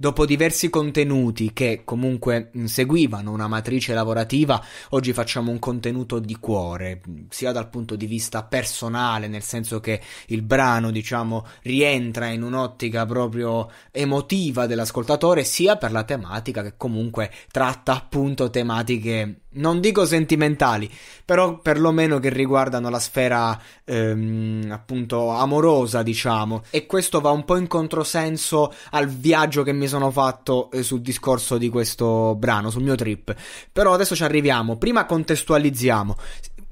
Dopo diversi contenuti che comunque seguivano una matrice lavorativa, oggi facciamo un contenuto di cuore, sia dal punto di vista personale, nel senso che il brano, diciamo, rientra in un'ottica proprio emotiva dell'ascoltatore, sia per la tematica che comunque tratta appunto tematiche non dico sentimentali, però perlomeno che riguardano la sfera ehm, appunto amorosa, diciamo. E questo va un po' in controsenso al viaggio che mi sono fatto eh, sul discorso di questo brano, sul mio trip. Però adesso ci arriviamo. Prima contestualizziamo.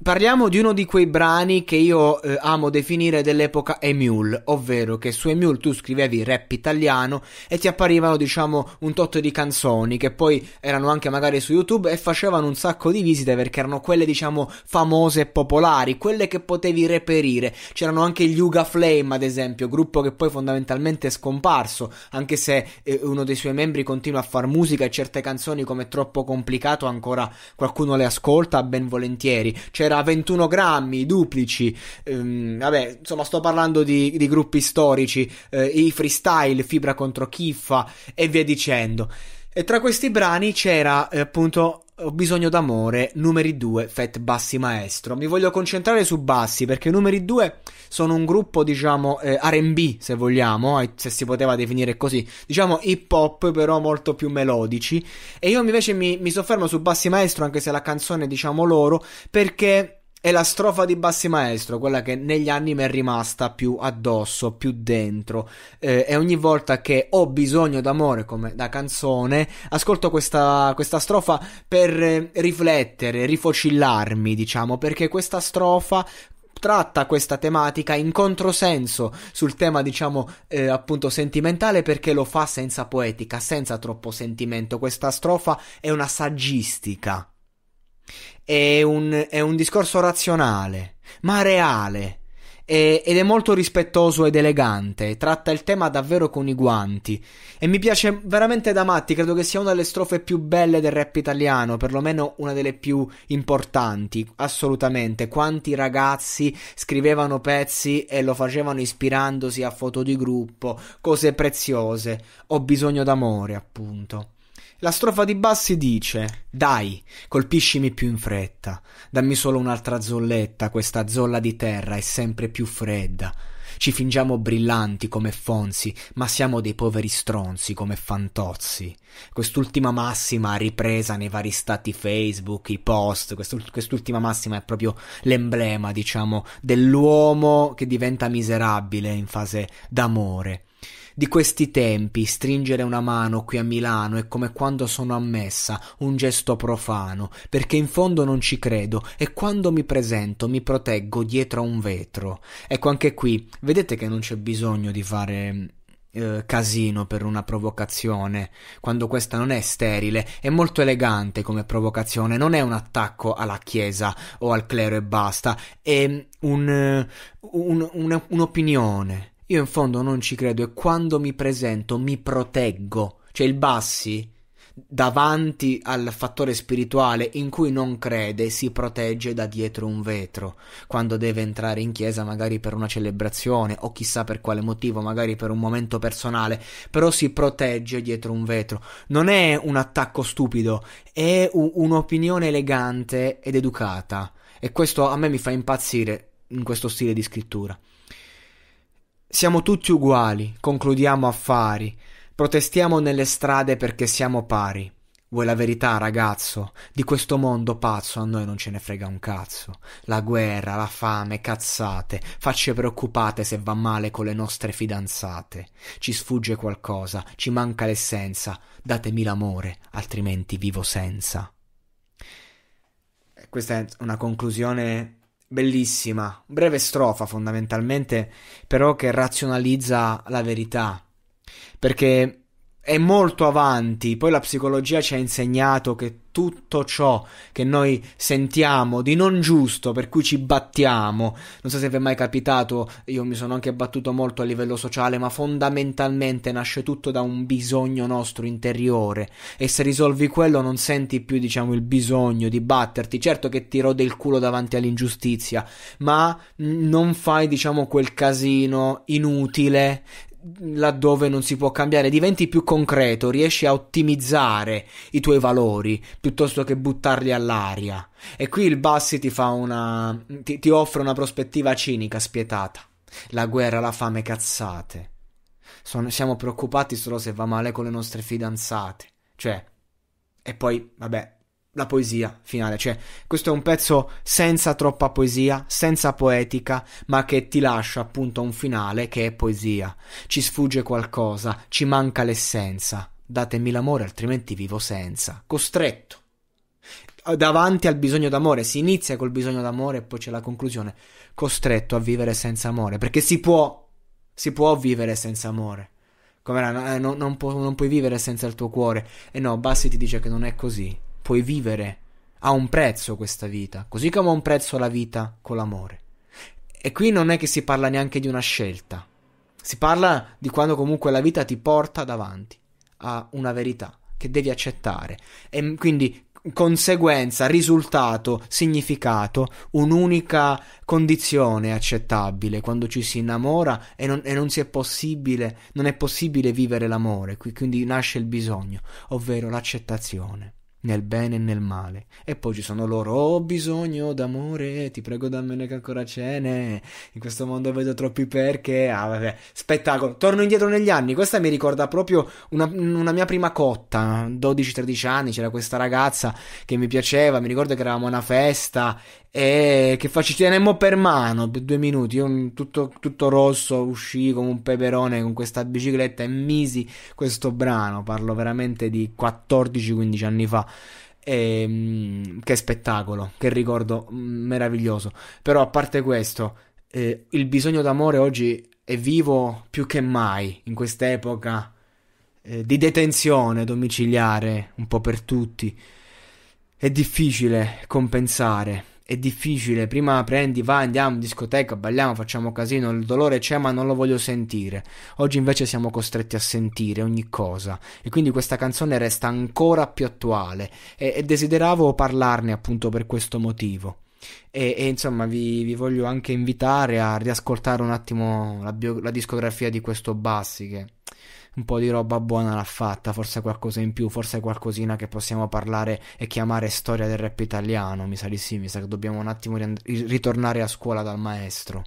Parliamo di uno di quei brani che io eh, amo definire dell'epoca Emule, ovvero che su Emule tu scrivevi rap italiano e ti apparivano, diciamo, un tot di canzoni che poi erano anche magari su YouTube e facevano un sacco di visite perché erano quelle, diciamo, famose e popolari, quelle che potevi reperire. C'erano anche gli Uga Flame, ad esempio, gruppo che poi fondamentalmente è scomparso, anche se eh, uno dei suoi membri continua a far musica e certe canzoni come troppo complicato ancora qualcuno le ascolta ben volentieri. C'era era 21 grammi, duplici, ehm, vabbè, insomma sto parlando di, di gruppi storici, eh, i freestyle, Fibra contro Chiffa e via dicendo. E tra questi brani c'era eh, appunto ho bisogno d'amore, numeri 2, Fat Bassi Maestro. Mi voglio concentrare su Bassi perché i numeri 2 sono un gruppo, diciamo, eh, RB se vogliamo, eh, se si poteva definire così, diciamo hip hop però molto più melodici. E io invece mi, mi soffermo su Bassi Maestro anche se la canzone diciamo loro perché è la strofa di Bassi Maestro, quella che negli anni mi è rimasta più addosso, più dentro. Eh, e ogni volta che ho bisogno d'amore, come da canzone, ascolto questa, questa strofa per eh, riflettere, rifocillarmi, diciamo, perché questa strofa tratta questa tematica in controsenso sul tema, diciamo, eh, appunto sentimentale perché lo fa senza poetica, senza troppo sentimento. Questa strofa è una saggistica è un, è un discorso razionale, ma reale, è, ed è molto rispettoso ed elegante, tratta il tema davvero con i guanti, e mi piace veramente da matti, credo che sia una delle strofe più belle del rap italiano, perlomeno una delle più importanti, assolutamente, quanti ragazzi scrivevano pezzi e lo facevano ispirandosi a foto di gruppo, cose preziose, ho bisogno d'amore, appunto. La strofa di Bassi dice: Dai, colpiscimi più in fretta, dammi solo un'altra zolletta, questa zolla di terra è sempre più fredda. Ci fingiamo brillanti come Fonzi, ma siamo dei poveri stronzi come Fantozzi. Quest'ultima massima ripresa nei vari stati Facebook, i post, quest'ultima massima è proprio l'emblema, diciamo, dell'uomo che diventa miserabile in fase d'amore di questi tempi stringere una mano qui a Milano è come quando sono a messa, un gesto profano, perché in fondo non ci credo e quando mi presento mi proteggo dietro a un vetro. Ecco anche qui, vedete che non c'è bisogno di fare eh, casino per una provocazione, quando questa non è sterile, è molto elegante come provocazione, non è un attacco alla Chiesa o al clero e basta, è un, un, un, un'opinione io in fondo non ci credo e quando mi presento mi proteggo. Cioè il Bassi davanti al fattore spirituale in cui non crede si protegge da dietro un vetro quando deve entrare in chiesa magari per una celebrazione o chissà per quale motivo magari per un momento personale però si protegge dietro un vetro non è un attacco stupido è u- un'opinione elegante ed educata e questo a me mi fa impazzire in questo stile di scrittura siamo tutti uguali, concludiamo affari, protestiamo nelle strade perché siamo pari. Vuoi la verità, ragazzo? Di questo mondo pazzo a noi non ce ne frega un cazzo. La guerra, la fame, cazzate, facce preoccupate se va male con le nostre fidanzate. Ci sfugge qualcosa, ci manca l'essenza. Datemi l'amore, altrimenti vivo senza. Questa è una conclusione bellissima, breve strofa fondamentalmente, però che razionalizza la verità. Perché è molto avanti, poi la psicologia ci ha insegnato che tutto ciò che noi sentiamo di non giusto, per cui ci battiamo, non so se vi è mai capitato, io mi sono anche battuto molto a livello sociale, ma fondamentalmente nasce tutto da un bisogno nostro interiore e se risolvi quello non senti più, diciamo, il bisogno di batterti, certo che ti rode il culo davanti all'ingiustizia, ma mm, non fai, diciamo, quel casino inutile laddove non si può cambiare, diventi più concreto, riesci a ottimizzare i tuoi valori piuttosto che buttarli all'aria. E qui il Bassi ti, fa una, ti, ti offre una prospettiva cinica, spietata. La guerra, la fame, cazzate. Sono, siamo preoccupati solo se va male con le nostre fidanzate. Cioè, e poi, vabbè, la poesia finale, cioè questo è un pezzo senza troppa poesia, senza poetica, ma che ti lascia appunto un finale che è poesia. Ci sfugge qualcosa, ci manca l'essenza. Datemi l'amore, altrimenti vivo senza. Costretto. Davanti al bisogno d'amore, si inizia col bisogno d'amore e poi c'è la conclusione. Costretto a vivere senza amore, perché si può, si può vivere senza amore. Come era, eh, non, non, pu- non puoi vivere senza il tuo cuore. E no, Bassi ti dice che non è così puoi vivere. Ha un prezzo questa vita, così come ha un prezzo la vita con l'amore. E qui non è che si parla neanche di una scelta, si parla di quando comunque la vita ti porta davanti a una verità che devi accettare. E quindi conseguenza, risultato, significato, un'unica condizione accettabile quando ci si innamora e non, e non, si è possibile, non è possibile vivere l'amore, quindi nasce il bisogno, ovvero l'accettazione nel bene e nel male. E poi ci sono loro, ho oh, bisogno d'amore, ti prego dammene che ancora ce n'è, in questo mondo vedo troppi perché, ah vabbè, spettacolo, torno indietro negli anni, questa mi ricorda proprio una, una mia prima cotta, 12-13 anni, c'era questa ragazza che mi piaceva, mi ricordo che eravamo a una festa e che fa ci tenemmo per mano per due minuti, io mm, tutto, tutto rosso uscii come un peperone con questa bicicletta e misi questo brano, parlo veramente di 14-15 anni fa e, ehm, che spettacolo, che ricordo mm, meraviglioso. Però a parte questo, eh, il bisogno d'amore oggi è vivo più che mai in quest'epoca eh, di detenzione domiciliare un po' per tutti. È difficile compensare è difficile. Prima prendi, vai, andiamo in discoteca, balliamo, facciamo casino. Il dolore c'è, ma non lo voglio sentire. Oggi invece siamo costretti a sentire ogni cosa. E quindi questa canzone resta ancora più attuale. E, e desideravo parlarne appunto per questo motivo. E, e insomma, vi, vi, voglio anche invitare a riascoltare un attimo la, bio, la discografia di questo Bassi che un po' di roba buona l'ha fatta, forse qualcosa in più, forse qualcosina che possiamo parlare e chiamare storia del rap italiano, mi sa di sì, mi sa che dobbiamo un attimo ritornare a scuola dal maestro.